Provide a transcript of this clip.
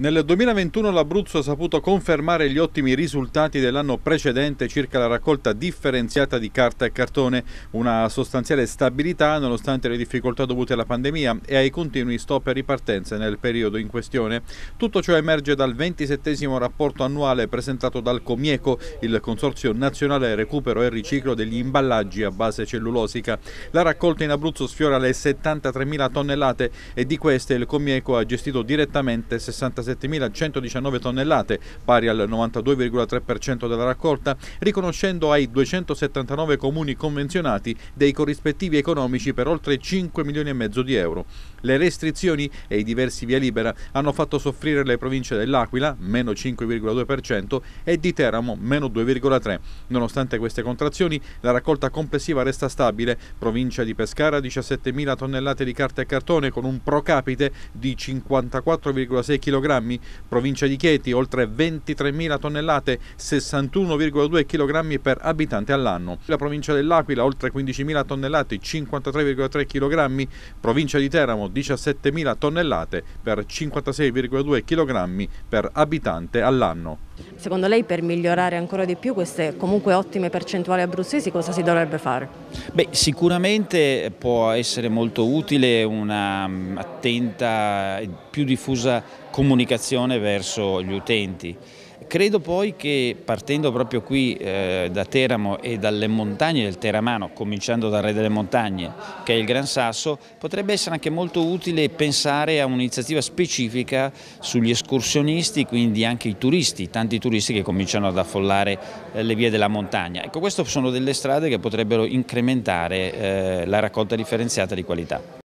Nel 2021 l'Abruzzo ha saputo confermare gli ottimi risultati dell'anno precedente circa la raccolta differenziata di carta e cartone, una sostanziale stabilità nonostante le difficoltà dovute alla pandemia e ai continui stop e ripartenze nel periodo in questione. Tutto ciò emerge dal 27 rapporto annuale presentato dal Comieco, il Consorzio Nazionale Recupero e Riciclo degli Imballaggi a base cellulosica. La raccolta in Abruzzo sfiora le 73.000 tonnellate e di queste il Comieco ha gestito direttamente 66 7.119 tonnellate, pari al 92,3% della raccolta, riconoscendo ai 279 comuni convenzionati dei corrispettivi economici per oltre 5 milioni e mezzo di euro. Le restrizioni e i diversi via libera hanno fatto soffrire le province dell'Aquila, meno 5,2%, e di Teramo, meno 2,3%. Nonostante queste contrazioni, la raccolta complessiva resta stabile, provincia di Pescara 17.000 tonnellate di carta e cartone con un pro capite di 54,6 kg kg, provincia di Chieti oltre 23.000 tonnellate, 61,2 kg per abitante all'anno, la provincia dell'Aquila oltre 15.000 tonnellate, 53,3 kg, provincia di Teramo 17.000 tonnellate per 56,2 kg per abitante all'anno. Secondo lei per migliorare ancora di più queste comunque ottime percentuali abruzzesi cosa si dovrebbe fare? Beh, sicuramente può essere molto utile una mm, attenta e più diffusa comunicazione verso gli utenti. Credo poi che partendo proprio qui eh, da Teramo e dalle montagne del Teramano, cominciando dal Re delle Montagne che è il Gran Sasso, potrebbe essere anche molto utile pensare a un'iniziativa specifica sugli escursionisti, quindi anche i turisti, tanti turisti che cominciano ad affollare eh, le vie della montagna. Ecco, queste sono delle strade che potrebbero incrementare eh, la raccolta differenziata di qualità.